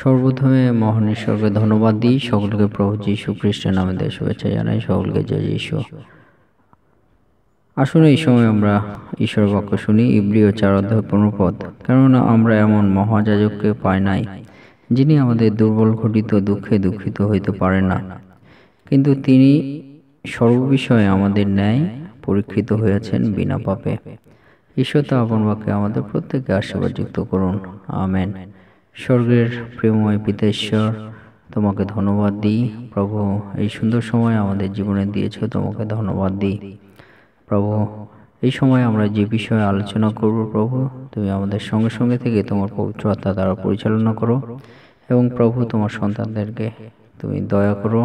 সর্বপ্রথমে মহান ঈশ্বরকে ধন্যবাদ দিই সকলকে প্রভু যীশু খ্রিস্টের নামে দেয় শুভেচ্ছা জানাই সকলকে জয় যীশু আসুন এই সময় আমরা ঈশ্বর বাক্য শুনি ইব্রিয় চার অধ্যায় পদ কেননা আমরা এমন মহাজাজককে পাই নাই যিনি আমাদের দুর্বল ঘটিত দুঃখে দুঃখিত হইতে পারে না কিন্তু তিনি সর্ববিষয়ে আমাদের ন্যায় পরীক্ষিত হয়েছেন বিনা পাপে ঈশ্বর তো আপন বাক্যে আমাদের প্রত্যেককে যুক্ত করুন আমেন স্বর্গের প্রেময় পিতেশ্বর তোমাকে ধন্যবাদ দিই প্রভু এই সুন্দর সময় আমাদের জীবনে দিয়েছ তোমাকে ধন্যবাদ দিই প্রভু এই সময় আমরা যে বিষয়ে আলোচনা করব প্রভু তুমি আমাদের সঙ্গে সঙ্গে থেকে তোমার পবিত্র আত্মা দ্বারা পরিচালনা করো এবং প্রভু তোমার সন্তানদেরকে তুমি দয়া করো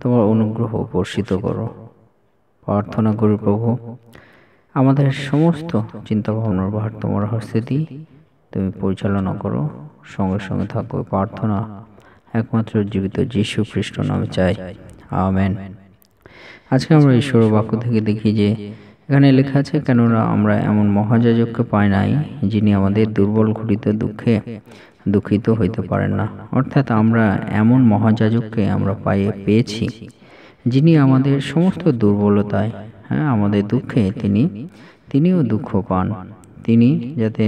তোমার অনুগ্রহ বর্ষিত করো প্রার্থনা করি প্রভু আমাদের সমস্ত চিন্তাভাবনার ভার তোমার হস্তে দিই তুমি পরিচালনা করো সঙ্গে সঙ্গে থাকো প্রার্থনা একমাত্র জীবিত যীশু খ্রিস্ট নামে চাই আমেন আজকে আমরা ঈশ্বর বাক্য থেকে দেখি যে এখানে লেখা আছে কেননা আমরা এমন মহাযাজককে পাই নাই যিনি আমাদের দুর্বল ঘটিত দুঃখে দুঃখিত হইতে পারেন না অর্থাৎ আমরা এমন মহাযাজককে আমরা পাইয়ে পেয়েছি যিনি আমাদের সমস্ত দুর্বলতায় হ্যাঁ আমাদের দুঃখে তিনি তিনিও দুঃখ পান তিনি যাতে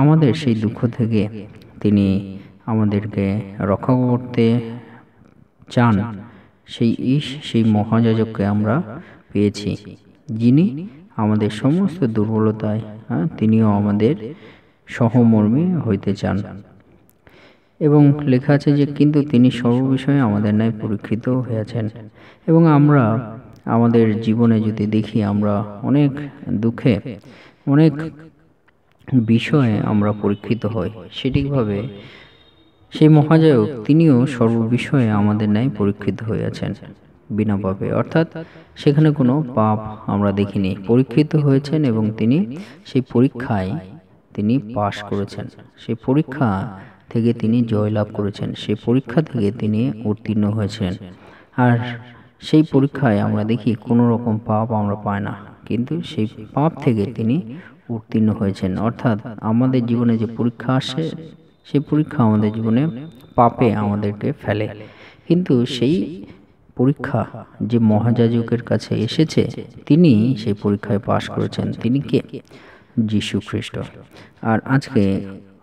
আমাদের সেই দুঃখ থেকে তিনি আমাদেরকে রক্ষা করতে চান সেই ঈশ সেই মহাজাজককে আমরা পেয়েছি যিনি আমাদের সমস্ত দুর্বলতায় হ্যাঁ তিনিও আমাদের সহমর্মী হইতে চান এবং লেখা আছে যে কিন্তু তিনি সর্ববিষয়ে আমাদের ন্যায় পরীক্ষিত হয়েছেন এবং আমরা আমাদের জীবনে যদি দেখি আমরা অনেক দুঃখে অনেক বিষয়ে আমরা পরীক্ষিত হই সেটিকভাবে সেই মহাজায়ক তিনিও সর্ববিষয়ে আমাদের ন্যায় পরীক্ষিত হইয়াছেন বিনা পাপে অর্থাৎ সেখানে কোনো পাপ আমরা দেখিনি পরীক্ষিত হয়েছেন এবং তিনি সেই পরীক্ষায় তিনি পাশ করেছেন সেই পরীক্ষা থেকে তিনি জয়লাভ করেছেন সেই পরীক্ষা থেকে তিনি উত্তীর্ণ হয়েছেন আর সেই পরীক্ষায় আমরা দেখি কোনো রকম পাপ আমরা পাই না কিন্তু সেই পাপ থেকে তিনি উত্তীর্ণ হয়েছেন অর্থাৎ আমাদের জীবনে যে পরীক্ষা আসে সেই পরীক্ষা আমাদের জীবনে পাপে আমাদেরকে ফেলে কিন্তু সেই পরীক্ষা যে মহাজাজকের কাছে এসেছে তিনি সেই পরীক্ষায় পাশ করেছেন তিনি কে যীশু খ্রিস্ট আর আজকে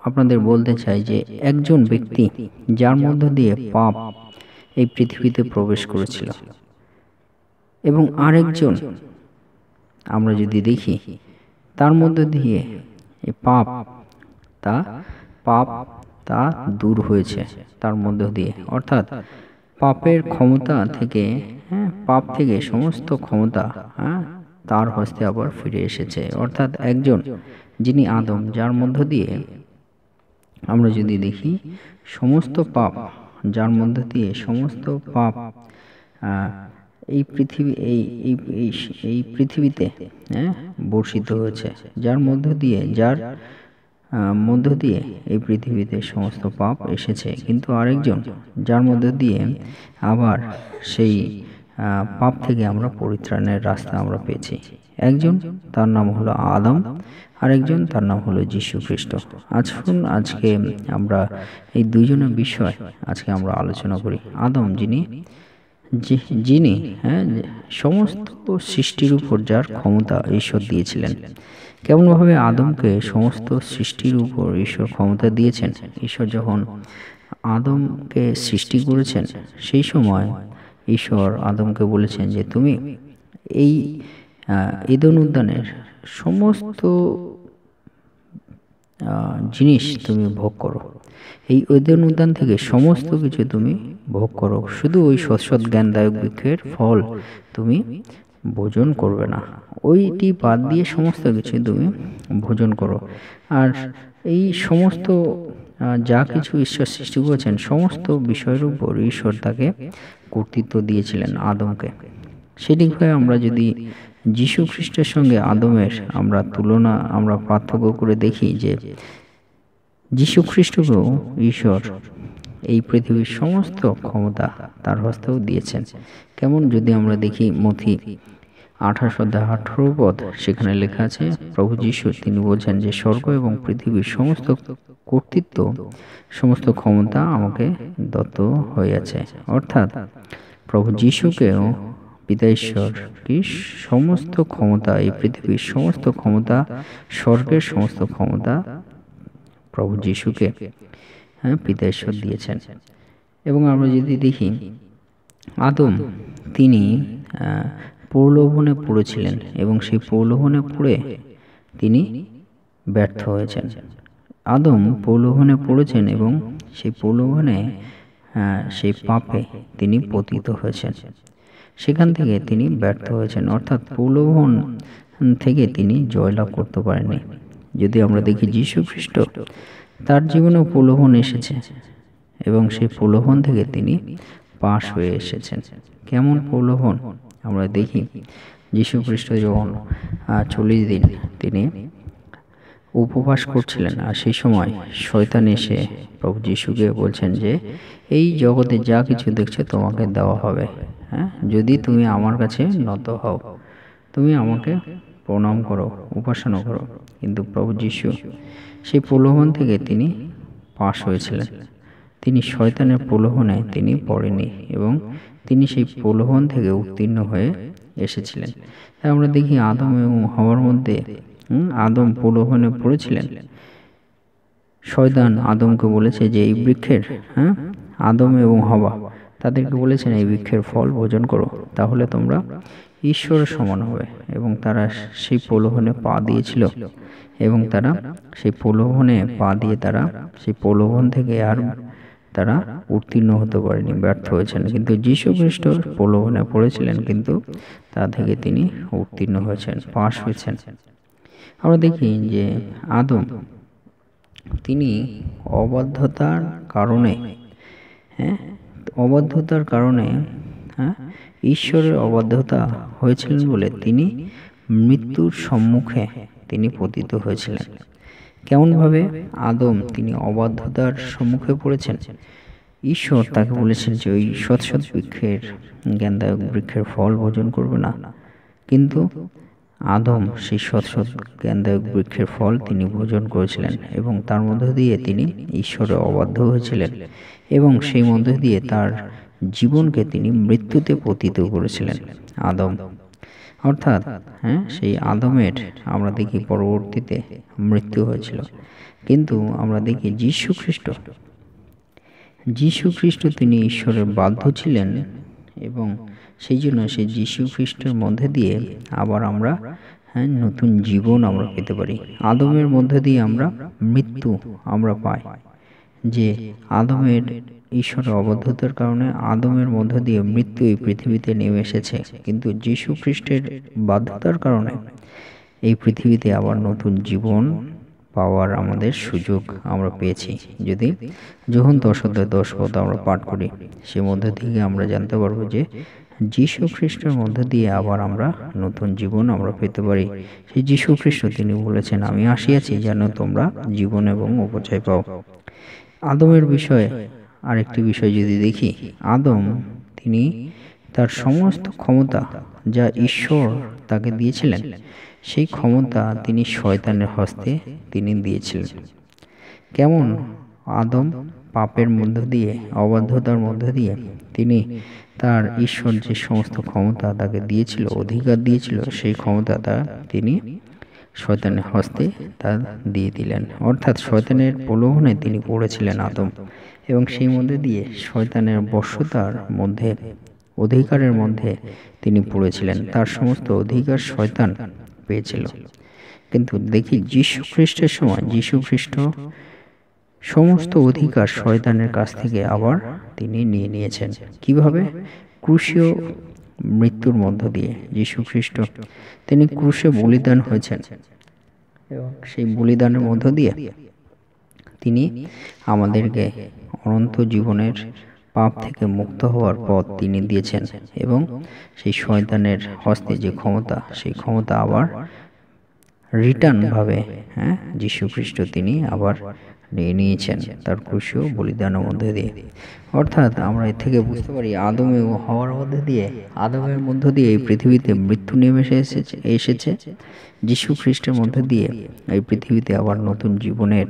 আপনাদের বলতে চাই যে একজন ব্যক্তি যার মধ্য দিয়ে পাপ এই পৃথিবীতে প্রবেশ করেছিল এবং আরেকজন আমরা যদি দেখি তার মধ্যে দিয়ে এ পাপ তা পাপ তা দূর হয়েছে তার মধ্য দিয়ে অর্থাৎ পাপের ক্ষমতা থেকে হ্যাঁ পাপ থেকে সমস্ত ক্ষমতা হ্যাঁ তার হস্তে আবার ফিরে এসেছে অর্থাৎ একজন যিনি আদম যার মধ্য দিয়ে আমরা যদি দেখি সমস্ত পাপ যার মধ্য দিয়ে সমস্ত পাপ এই পৃথিবী এই এই এই পৃথিবীতে হ্যাঁ বর্ষিত হয়েছে যার মধ্য দিয়ে যার মধ্য দিয়ে এই পৃথিবীতে সমস্ত পাপ এসেছে কিন্তু আরেকজন যার মধ্য দিয়ে আবার সেই পাপ থেকে আমরা পরিত্রাণের রাস্তা আমরা পেয়েছি একজন তার নাম হলো আদম আরেকজন তার নাম হলো যীশু খ্রিস্ট শুন আজকে আমরা এই দুজনের বিষয় আজকে আমরা আলোচনা করি আদম যিনি যিনি হ্যাঁ সমস্ত সৃষ্টির উপর যার ক্ষমতা ঈশ্বর দিয়েছিলেন কেমনভাবে আদমকে সমস্ত সৃষ্টির উপর ঈশ্বর ক্ষমতা দিয়েছেন ঈশ্বর যখন আদমকে সৃষ্টি করেছেন সেই সময় ঈশ্বর আদমকে বলেছেন যে তুমি এই ইদন উদ্যানের সমস্ত জিনিস তুমি ভোগ করো এই ঐদন উদ্যান থেকে সমস্ত কিছু তুমি ভোগ করো শুধু ওই সৎসৎ জ্ঞানদায়ক বৃক্ষের ফল তুমি ভোজন করবে না ওইটি বাদ দিয়ে সমস্ত কিছু তুমি ভোজন করো আর এই সমস্ত যা কিছু ঈশ্বর সৃষ্টি করেছেন সমস্ত বিষয়ের উপর ঈশ্বর তাকে কর্তৃত্ব দিয়েছিলেন আদমকে হয়ে আমরা যদি যীশু খ্রিস্টের সঙ্গে আদমের আমরা তুলনা আমরা পার্থক্য করে দেখি যে যীশু খ্রিস্টকেও ঈশ্বর এই পৃথিবীর সমস্ত ক্ষমতা তার হস্তেও দিয়েছেন কেমন যদি আমরা দেখি মথি আঠাশো দেহ আঠারো পদ সেখানে লেখা আছে প্রভু যীশু তিনি বলছেন যে স্বর্গ এবং পৃথিবীর সমস্ত কর্তৃত্ব সমস্ত ক্ষমতা আমাকে দত্ত হইয়াছে অর্থাৎ প্রভু যীশুকেও পিতাঈশ্বর কি সমস্ত ক্ষমতা এই পৃথিবীর সমস্ত ক্ষমতা স্বর্গের সমস্ত ক্ষমতা প্রভু যিশুকে হ্যাঁ পিতাঈশ্বর দিয়েছেন এবং আমরা যদি দেখি আদম তিনি প্রলোভনে পড়েছিলেন এবং সেই প্রলোভনে পড়ে তিনি ব্যর্থ হয়েছেন আদম প্রলোভনে পড়েছেন এবং সেই প্রলোভনে সেই পাপে তিনি পতিত হয়েছেন সেখান থেকে তিনি ব্যর্থ হয়েছেন অর্থাৎ প্রলোভন থেকে তিনি জয়লাভ করতে পারেননি যদি আমরা দেখি যীশু খ্রিস্ট তার জীবনেও প্রলোভন এসেছে এবং সেই প্রলোভন থেকে তিনি পাশ হয়ে এসেছেন কেমন প্রলোভন আমরা দেখি যীশু খ্রিস্ট যখন চল্লিশ দিন তিনি উপবাস করছিলেন আর সেই সময় শয়তান এসে প্রভু যিশুকে বলছেন যে এই জগতে যা কিছু দেখছো তোমাকে দেওয়া হবে হ্যাঁ, হ্যাঁ? যদি তুমি আমার কাছে নত হও তুমি আমাকে প্রণাম করো উপাসনা করো কিন্তু প্রভু যিশু সেই প্রলোভন থেকে তিনি পাশ হয়েছিলেন তিনি শয়তানের প্রলোভনে তিনি পড়েনি এবং তিনি সেই প্রলোভন থেকে উত্তীর্ণ হয়ে এসেছিলেন তাই আমরা দেখি আদম এবং হওয়ার মধ্যে আদম প্রলোভনে পড়েছিলেন শয়তান আদমকে বলেছে যে এই বৃক্ষের হ্যাঁ আদম এবং হবা তাদেরকে বলেছেন এই বৃক্ষের ফল ভোজন করো তাহলে তোমরা ঈশ্বরের সমান হবে এবং তারা সেই প্রলোভনে পা দিয়েছিল এবং তারা সেই প্রলোভনে পা দিয়ে তারা সেই প্রলোভন থেকে আর তারা উত্তীর্ণ হতে পারেনি ব্যর্থ হয়েছেন কিন্তু যীশু খ্রিস্ট প্রলোভনে পড়েছিলেন কিন্তু তা থেকে তিনি উত্তীর্ণ হয়েছেন পাশ হয়েছেন আমরা দেখি যে আদম তিনি অবাধ্যতার কারণে হ্যাঁ অবাধ্যতার কারণে হ্যাঁ ঈশ্বরের অবাধ্যতা হয়েছিলেন বলে তিনি মৃত্যুর সম্মুখে তিনি পতিত হয়েছিলেন কেমনভাবে আদম তিনি অবাধ্যতার সম্মুখে পড়েছেন ঈশ্বর তাকে বলেছেন যে ওই সৎসৎ বৃক্ষের জ্ঞানদায়ক বৃক্ষের ফল ভোজন করবে না কিন্তু আদম সেই সৎসৎ জ্ঞানদায়ক বৃক্ষের ফল তিনি ভোজন করেছিলেন এবং তার মধ্য দিয়ে তিনি ঈশ্বরে অবাধ্য হয়েছিলেন এবং সেই মধ্য দিয়ে তার জীবনকে তিনি মৃত্যুতে পতিত করেছিলেন আদম অর্থাৎ হ্যাঁ সেই আদমের আমরা দেখি পরবর্তীতে মৃত্যু হয়েছিল কিন্তু আমরা দেখি যীশু খ্রিস্ট যীশু খ্রিস্ট তিনি ঈশ্বরের বাধ্য ছিলেন এবং সেই জন্য সেই যীশু খ্রিস্টের মধ্যে দিয়ে আবার আমরা হ্যাঁ নতুন জীবন আমরা পেতে পারি আদমের মধ্যে দিয়ে আমরা মৃত্যু আমরা পাই যে আদমের ঈশ্বরের অবদ্ধতার কারণে আদমের মধ্য দিয়ে মৃত্যু এই পৃথিবীতে নেমে এসেছে কিন্তু যীশু খ্রিস্টের বাধ্যতার কারণে এই পৃথিবীতে আবার নতুন জীবন পাওয়ার আমাদের সুযোগ আমরা পেয়েছি যদি যখন দশ হতে দশ পদ আমরা পাঠ করি সে মধ্য থেকে আমরা জানতে পারবো যে যীশু খ্রিস্টের মধ্য দিয়ে আবার আমরা নতুন জীবন আমরা পেতে পারি সেই যীশু খ্রিস্ট তিনি বলেছেন আমি আসিয়াছি যেন তোমরা জীবন এবং উপচয় পাও আদমের বিষয়ে আরেকটি বিষয় যদি দেখি আদম তিনি তার সমস্ত ক্ষমতা যা ঈশ্বর তাকে দিয়েছিলেন সেই ক্ষমতা তিনি শয়তানের হস্তে তিনি দিয়েছিলেন কেমন আদম পাপের মধ্য দিয়ে অবাধ্যতার মধ্য দিয়ে তিনি তার ঈশ্বর যে সমস্ত ক্ষমতা তাকে দিয়েছিল অধিকার দিয়েছিল সেই ক্ষমতা তা তিনি শয়তানের হস্তে তা দিয়ে দিলেন অর্থাৎ শয়তানের প্রলোভনে তিনি পড়েছিলেন আদম এবং সেই মধ্যে দিয়ে শয়তানের বর্ষতার মধ্যে অধিকারের মধ্যে তিনি পড়েছিলেন তার সমস্ত অধিকার শয়তান পেয়েছিল কিন্তু দেখি যীশু খ্রিস্টের সময় যীশু খ্রিস্ট সমস্ত অধিকার শয়তানের কাছ থেকে আবার তিনি নিয়ে নিয়েছেন কিভাবে ক্রুশীয় মৃত্যুর মধ্য দিয়ে যীশু খ্রিস্ট তিনি ক্রুশে বলিদান হয়েছেন এবং সেই বলিদানের মধ্য দিয়ে তিনি আমাদেরকে অনন্ত জীবনের পাপ থেকে মুক্ত হওয়ার পথ তিনি দিয়েছেন এবং সেই শয়তানের হস্তে যে ক্ষমতা সেই ক্ষমতা আবার রিটার্নভাবে হ্যাঁ, হ্যাঁ খ্রিস্ট তিনি আবার নিয়ে নিয়েছেন তার ক্রুশীয় বলিদানের মধ্যে দিয়ে অর্থাৎ আমরা এর থেকে বুঝতে পারি আদমে হওয়ার মধ্যে দিয়ে আদমের মধ্য দিয়ে এই পৃথিবীতে মৃত্যু নেমে এসেছে এসেছে যীশু খ্রিস্টের মধ্যে দিয়ে এই পৃথিবীতে আবার নতুন হ্যাঁ? জীবনের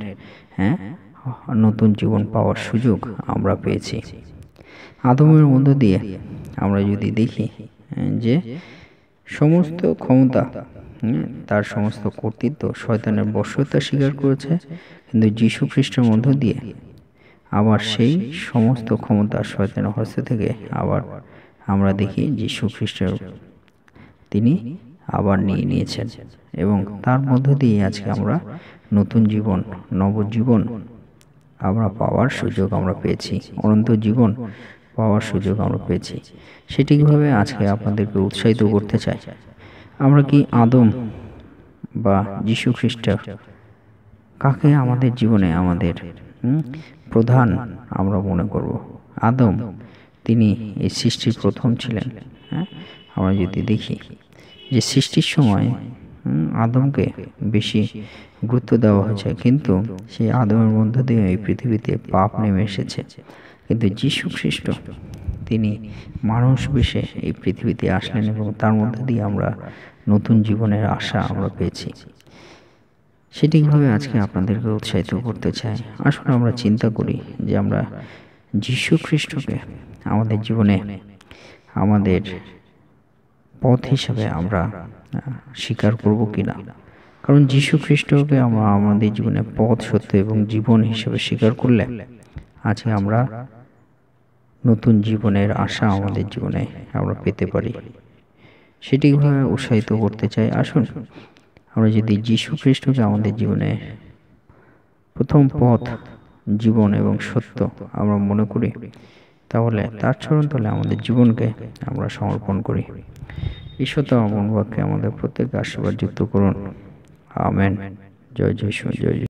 হ্যাঁ নতুন জীবন পাওয়ার সুযোগ আমরা পেয়েছি আদমের মধ্য দিয়ে আমরা যদি দেখি হ্যাঁ, যে সমস্ত ক্ষমতা তার সমস্ত কর্তৃত্ব শয়তানের বশ্যতা স্বীকার করেছে কিন্তু যীশু খ্রিস্টের মধ্য দিয়ে আবার সেই সমস্ত ক্ষমতা শয়তানের হস্ত থেকে আবার আমরা দেখি যীশু খ্রিস্টের তিনি আবার নিয়ে নিয়েছেন এবং তার মধ্য দিয়ে আজকে আমরা নতুন জীবন নবজীবন আমরা পাওয়ার সুযোগ আমরা পেয়েছি অনন্ত জীবন পাওয়ার সুযোগ আমরা পেয়েছি সেটি কীভাবে আজকে আপনাদেরকে উৎসাহিত করতে চাই আমরা কি আদম বা যীশু খ্রিস্ট কাকে আমাদের জীবনে আমাদের প্রধান আমরা মনে করব আদম তিনি এই সৃষ্টির প্রথম ছিলেন হ্যাঁ আমরা যদি দেখি যে সৃষ্টির সময় আদমকে বেশি গুরুত্ব দেওয়া হয়েছে কিন্তু সেই আদমের মধ্য দিয়ে এই পৃথিবীতে পাপ নেমে এসেছে কিন্তু যীশু খ্রিস্ট তিনি মানুষ বিশেষ এই পৃথিবীতে আসলেন এবং তার মধ্যে দিয়ে আমরা নতুন জীবনের আশা আমরা পেয়েছি সেটিভাবে আজকে আপনাদেরকে উৎসাহিত করতে চাই আসলে আমরা চিন্তা করি যে আমরা যীশু খ্রিস্টকে আমাদের জীবনে আমাদের পথ হিসাবে আমরা স্বীকার করব কি না কারণ যীশু খ্রিস্টকে আমরা আমাদের জীবনে পথ সত্য এবং জীবন হিসেবে স্বীকার করলে আজকে আমরা নতুন জীবনের আশা আমাদের জীবনে আমরা পেতে পারি সেটিভাবে উৎসাহিত করতে চাই আসুন আমরা যদি যীশু খ্রিস্টকে আমাদের জীবনে প্রথম পথ জীবন এবং সত্য আমরা মনে করি তাহলে তার চরণতলে আমাদের জীবনকে আমরা সমর্পণ করি ঈশ্বর তো বাক্যে আমাদের প্রত্যেক আশীর্বাদ যুক্ত করুন আমেন জয় জয় জয়